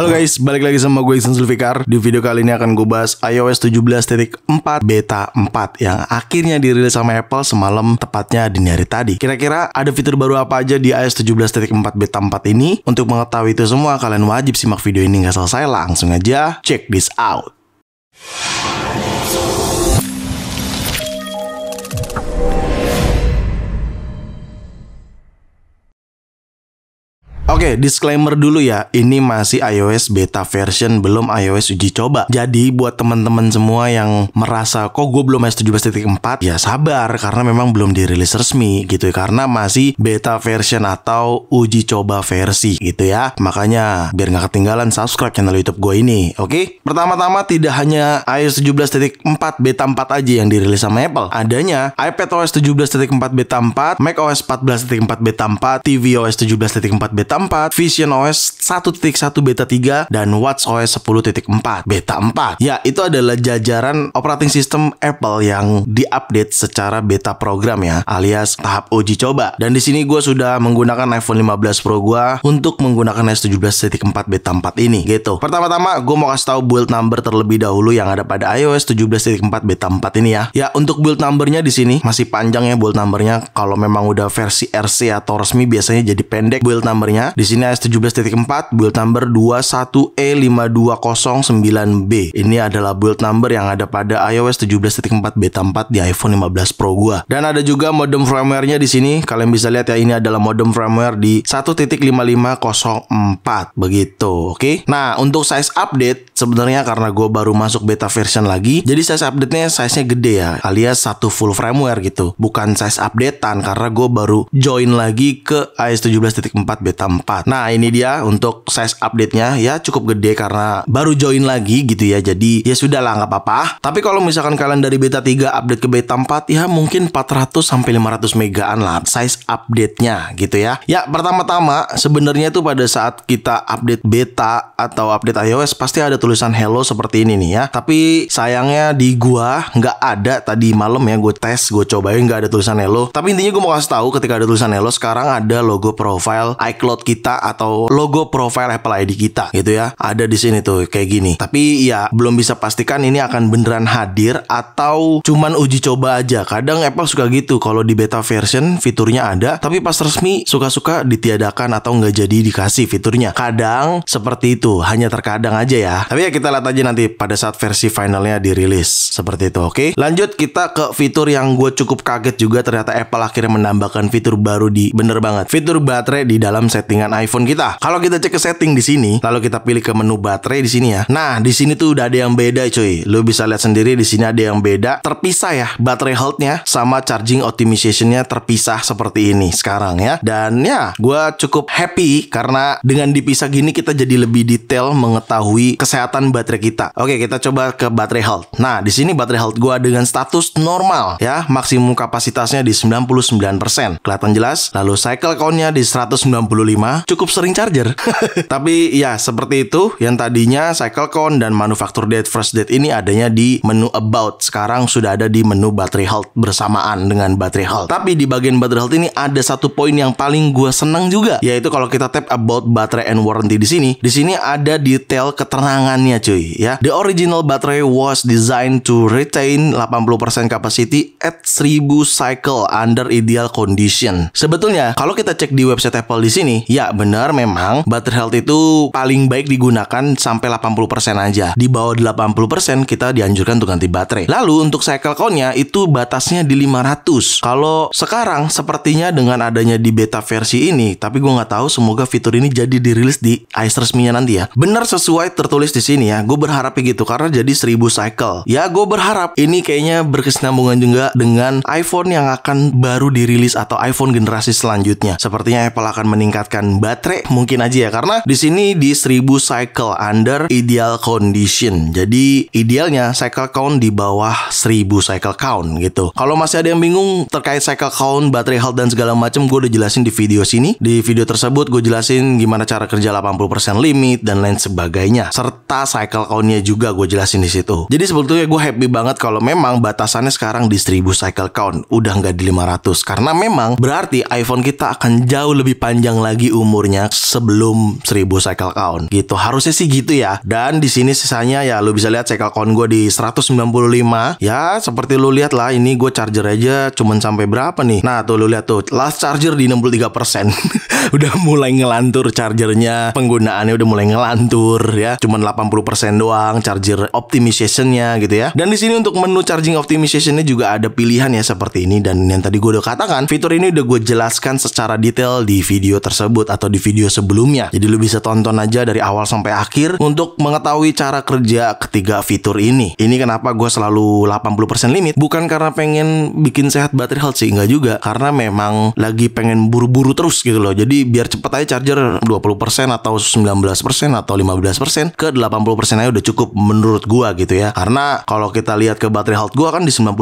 Halo guys, balik lagi sama gue Iksan Zulfikar. Di video kali ini akan gue bahas iOS 17.4 beta 4 yang akhirnya dirilis sama Apple semalam tepatnya di hari tadi. Kira-kira ada fitur baru apa aja di iOS 17.4 beta 4 ini? Untuk mengetahui itu semua, kalian wajib simak video ini nggak selesai. Langsung aja, check this out. okay, disclaimer dulu ya. Ini masih iOS beta version, belum iOS uji coba. Jadi buat teman-teman semua yang merasa kok gue belum S17.4, ya sabar karena memang belum dirilis resmi gitu ya. Karena masih beta version atau uji coba versi gitu ya. Makanya biar nggak ketinggalan subscribe channel YouTube gue ini. Oke, pertama-tama tidak hanya iOS 17.4 beta 4 aja yang dirilis sama Apple. Adanya iPadOS 17.4 beta 4, macOS 14.4 beta 4, tvOS 17.4 beta 4, 4, Vision OS 1.1 Beta 3, dan WatchOS 10.4 Beta 4. Ya, itu adalah jajaran operating system Apple yang diupdate secara beta program ya, alias tahap uji coba. Dan di sini gue sudah menggunakan iPhone 15 Pro gue untuk menggunakan S17.4 Beta 4 ini gitu. Pertama-tama gue mau kasih tahu build number terlebih dahulu yang ada pada iOS 17.4 Beta 4 ini ya. Ya, untuk build numbernya di sini masih panjang ya build numbernya. Kalau memang udah versi RC atau resmi biasanya jadi pendek build numbernya. Di sini AS 17.4 build number 21 e 5209 b Ini adalah build number yang ada pada iOS 17.4 beta 4 di iPhone 15 Pro gua. Dan ada juga modem firmware-nya di sini. Kalian bisa lihat ya ini adalah modem firmware di 1.5504 begitu. Oke. Okay? Nah, untuk size update sebenarnya karena gue baru masuk beta version lagi, jadi size update-nya size-nya gede ya, alias satu full firmware gitu. Bukan size updatean karena gue baru join lagi ke iOS 17.4 beta 4 4. Nah, ini dia untuk size update-nya ya cukup gede karena baru join lagi gitu ya. Jadi ya sudah lah nggak apa-apa. Tapi kalau misalkan kalian dari beta 3 update ke beta 4 ya mungkin 400 sampai 500 megaan lah size update-nya gitu ya. Ya, pertama-tama sebenarnya tuh pada saat kita update beta atau update iOS pasti ada tulisan hello seperti ini nih ya. Tapi sayangnya di gua nggak ada tadi malam ya gue tes, gue cobain nggak ada tulisan hello. Tapi intinya gue mau kasih tahu ketika ada tulisan hello sekarang ada logo profile iCloud kita kita atau logo profile Apple ID kita gitu ya. Ada di sini tuh kayak gini. Tapi ya belum bisa pastikan ini akan beneran hadir atau cuman uji coba aja. Kadang Apple suka gitu kalau di beta version fiturnya ada, tapi pas resmi suka-suka ditiadakan atau nggak jadi dikasih fiturnya. Kadang seperti itu, hanya terkadang aja ya. Tapi ya kita lihat aja nanti pada saat versi finalnya dirilis. Seperti itu, oke? Okay? Lanjut kita ke fitur yang gue cukup kaget juga ternyata Apple akhirnya menambahkan fitur baru di bener banget. Fitur baterai di dalam settingan dengan iPhone kita. Kalau kita cek ke setting di sini, lalu kita pilih ke menu baterai di sini ya. Nah, di sini tuh udah ada yang beda cuy. Lu bisa lihat sendiri di sini ada yang beda. Terpisah ya baterai health-nya sama charging optimization-nya terpisah seperti ini sekarang ya. Dan ya, gue cukup happy karena dengan dipisah gini kita jadi lebih detail mengetahui kesehatan baterai kita. Oke, kita coba ke baterai health. Nah, di sini baterai health gue dengan status normal ya, maksimum kapasitasnya di 99%. Kelihatan jelas. Lalu cycle count-nya di 195 cukup sering charger. Tapi ya seperti itu yang tadinya cycle count dan manufaktur date first date ini adanya di menu about. Sekarang sudah ada di menu battery health bersamaan dengan battery health. Tapi di bagian battery health ini ada satu poin yang paling gue seneng juga yaitu kalau kita tap about battery and warranty di sini, di sini ada detail keterangannya cuy ya. The original battery was designed to retain 80% capacity at 1000 cycle under ideal condition. Sebetulnya kalau kita cek di website Apple di sini, ya benar memang battery health itu paling baik digunakan sampai 80% aja. Di bawah 80% kita dianjurkan untuk ganti baterai. Lalu untuk cycle count-nya itu batasnya di 500. Kalau sekarang sepertinya dengan adanya di beta versi ini, tapi gue nggak tahu semoga fitur ini jadi dirilis di ice resminya nanti ya. Benar sesuai tertulis di sini ya. Gue berharap gitu karena jadi 1000 cycle. Ya gue berharap ini kayaknya berkesinambungan juga dengan iPhone yang akan baru dirilis atau iPhone generasi selanjutnya. Sepertinya Apple akan meningkatkan baterai mungkin aja ya karena di sini di 1000 cycle under ideal condition. Jadi idealnya cycle count di bawah 1000 cycle count gitu. Kalau masih ada yang bingung terkait cycle count, baterai health dan segala macam gue udah jelasin di video sini. Di video tersebut gue jelasin gimana cara kerja 80% limit dan lain sebagainya serta cycle countnya juga gue jelasin di situ. Jadi sebetulnya gue happy banget kalau memang batasannya sekarang di 1000 cycle count udah nggak di 500 karena memang berarti iPhone kita akan jauh lebih panjang lagi umur umurnya sebelum 1000 cycle count gitu. Harusnya sih gitu ya. Dan di sini sisanya ya lu bisa lihat cycle count gue di 195. Ya seperti lu lihat lah ini gue charger aja cuman sampai berapa nih. Nah tuh lu lihat tuh last charger di 63%. udah mulai ngelantur chargernya. Penggunaannya udah mulai ngelantur ya. Cuman 80% doang charger optimizationnya gitu ya. Dan di sini untuk menu charging optimizationnya juga ada pilihan ya seperti ini dan yang tadi gue udah katakan fitur ini udah gue jelaskan secara detail di video tersebut atau di video sebelumnya. Jadi lu bisa tonton aja dari awal sampai akhir untuk mengetahui cara kerja ketiga fitur ini. Ini kenapa gue selalu 80% limit, bukan karena pengen bikin sehat baterai health sih, enggak juga. Karena memang lagi pengen buru-buru terus gitu loh. Jadi biar cepet aja charger 20% atau 19% atau 15% ke 80% aja udah cukup menurut gue gitu ya. Karena kalau kita lihat ke baterai health gue kan di 99%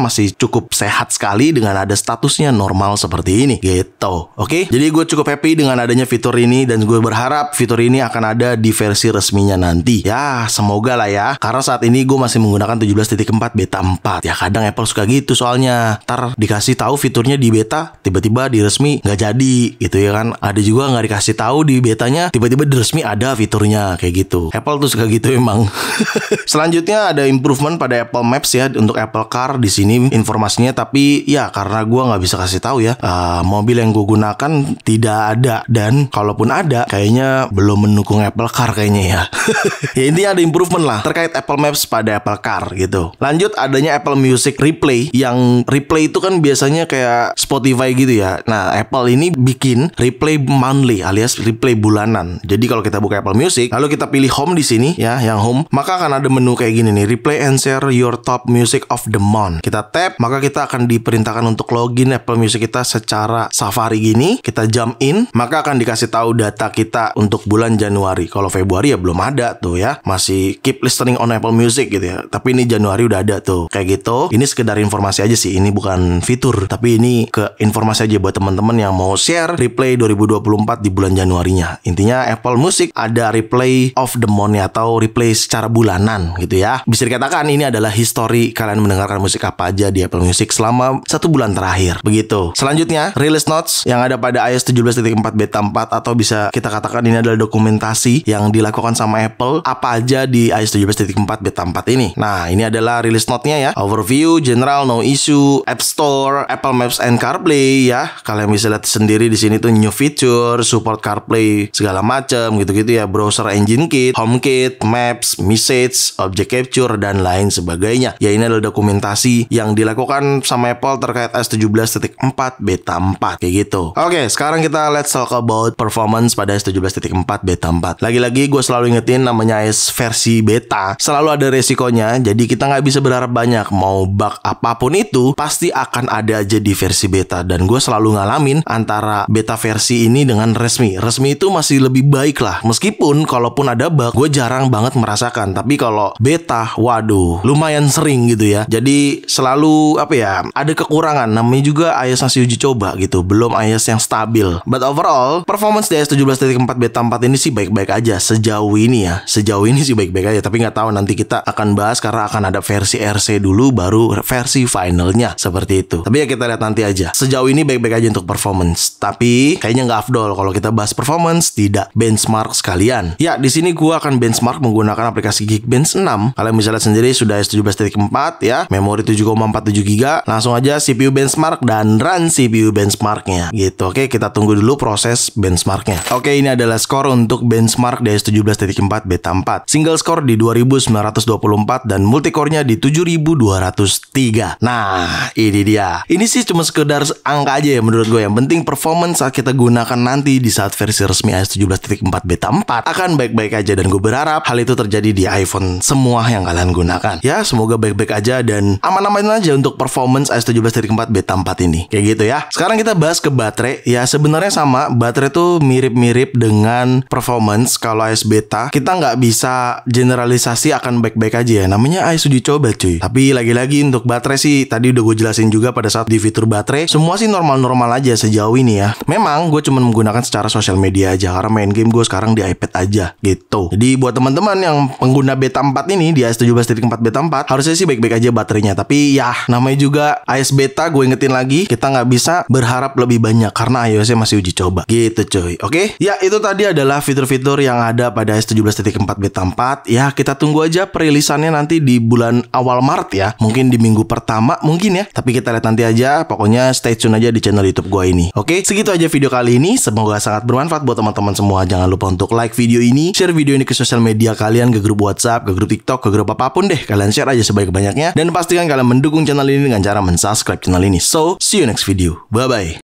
masih cukup sehat sekali dengan ada statusnya normal seperti ini gitu. Oke. Jadi gue cukup happy dengan dengan adanya fitur ini dan gue berharap fitur ini akan ada di versi resminya nanti. Ya, semoga lah ya. Karena saat ini gue masih menggunakan 17.4 beta 4. Ya kadang Apple suka gitu soalnya. Ntar dikasih tahu fiturnya di beta, tiba-tiba di resmi nggak jadi gitu ya kan. Ada juga nggak dikasih tahu di betanya, tiba-tiba di resmi ada fiturnya kayak gitu. Apple tuh suka gitu emang. Selanjutnya ada improvement pada Apple Maps ya untuk Apple Car di sini informasinya tapi ya karena gue nggak bisa kasih tahu ya uh, mobil yang gue gunakan tidak ada ada dan kalaupun ada kayaknya belum mendukung Apple Car kayaknya ya. ya intinya ada improvement lah terkait Apple Maps pada Apple Car gitu. Lanjut adanya Apple Music Replay yang replay itu kan biasanya kayak Spotify gitu ya. Nah, Apple ini bikin replay monthly alias replay bulanan. Jadi kalau kita buka Apple Music lalu kita pilih home di sini ya, yang home, maka akan ada menu kayak gini nih, replay and share your top music of the month. Kita tap, maka kita akan diperintahkan untuk login Apple Music kita secara Safari gini. Kita jump in, maka akan dikasih tahu data kita untuk bulan Januari. Kalau Februari ya belum ada tuh ya. Masih keep listening on Apple Music gitu ya. Tapi ini Januari udah ada tuh. Kayak gitu. Ini sekedar informasi aja sih. Ini bukan fitur, tapi ini ke informasi aja buat teman-teman yang mau share replay 2024 di bulan Januarinya. Intinya Apple Music ada replay of the month atau replay secara bulanan gitu ya. Bisa dikatakan ini adalah history kalian mendengarkan musik apa aja di Apple Music selama satu bulan terakhir. Begitu. Selanjutnya, release notes yang ada pada iOS 17.4 4 beta 4 atau bisa kita katakan ini adalah dokumentasi yang dilakukan sama Apple apa aja di iOS 17.4 beta 4 ini. Nah, ini adalah rilis note-nya ya. Overview, general, no issue, App Store, Apple Maps and CarPlay ya. Kalian bisa lihat sendiri di sini tuh new feature, support CarPlay segala macam gitu-gitu ya. Browser Engine Kit, HomeKit, Maps, Message, Object Capture dan lain sebagainya. Ya ini adalah dokumentasi yang dilakukan sama Apple terkait iOS 17.4 beta 4 kayak gitu. Oke, sekarang kita let's talk about performance pada s 17.4 beta 4. Lagi-lagi gue selalu ingetin namanya S versi beta, selalu ada resikonya, jadi kita nggak bisa berharap banyak. Mau bug apapun itu, pasti akan ada aja di versi beta. Dan gue selalu ngalamin antara beta versi ini dengan resmi. Resmi itu masih lebih baik lah, meskipun kalaupun ada bug, gue jarang banget merasakan. Tapi kalau beta, waduh, lumayan sering gitu ya. Jadi selalu apa ya, ada kekurangan. Namanya juga iOS masih uji coba gitu, belum iOS yang stabil. But over overall performance di S17.4 beta 4 ini sih baik-baik aja sejauh ini ya. Sejauh ini sih baik-baik aja tapi nggak tahu nanti kita akan bahas karena akan ada versi RC dulu baru versi finalnya seperti itu. Tapi ya kita lihat nanti aja. Sejauh ini baik-baik aja untuk performance tapi kayaknya nggak afdol kalau kita bahas performance tidak benchmark sekalian. Ya di sini gua akan benchmark menggunakan aplikasi Geekbench 6. Kalian bisa lihat sendiri sudah S17.4 ya, memori 7,47 GB, langsung aja CPU benchmark dan run CPU benchmarknya gitu. Oke, kita tunggu dulu proses proses benchmarknya. Oke, ini adalah skor untuk benchmark DS17.4 beta 4. Single score di 2924 dan multicore-nya di 7203. Nah, ini dia. Ini sih cuma sekedar angka aja ya menurut gue. Yang penting performance saat kita gunakan nanti di saat versi resmi iOS 17.4 beta 4 akan baik-baik aja dan gue berharap hal itu terjadi di iPhone semua yang kalian gunakan. Ya, semoga baik-baik aja dan aman-aman aja untuk performance iOS 17.4 beta 4 ini. Kayak gitu ya. Sekarang kita bahas ke baterai. Ya, sebenarnya sama baterai tuh mirip-mirip dengan performance kalau AS Beta. Kita nggak bisa generalisasi akan baik-baik aja ya. Namanya AS uji coba cuy. Tapi lagi-lagi untuk baterai sih tadi udah gue jelasin juga pada saat di fitur baterai. Semua sih normal-normal aja sejauh ini ya. Memang gue cuma menggunakan secara sosial media aja karena main game gue sekarang di iPad aja gitu. Jadi buat teman-teman yang pengguna Beta 4 ini di AS 17.4 Beta 4 harusnya sih baik-baik aja baterainya. Tapi ya namanya juga AS Beta gue ingetin lagi kita nggak bisa berharap lebih banyak karena iOS-nya masih uji coba coba gitu cuy oke ya itu tadi adalah fitur-fitur yang ada pada S17.4 beta 4 ya kita tunggu aja perilisannya nanti di bulan awal Maret ya mungkin di minggu pertama mungkin ya tapi kita lihat nanti aja pokoknya stay tune aja di channel YouTube gue ini oke segitu aja video kali ini semoga sangat bermanfaat buat teman-teman semua jangan lupa untuk like video ini share video ini ke sosial media kalian ke grup WhatsApp ke grup TikTok ke grup apapun deh kalian share aja sebanyak banyaknya dan pastikan kalian mendukung channel ini dengan cara mensubscribe channel ini so see you next video bye bye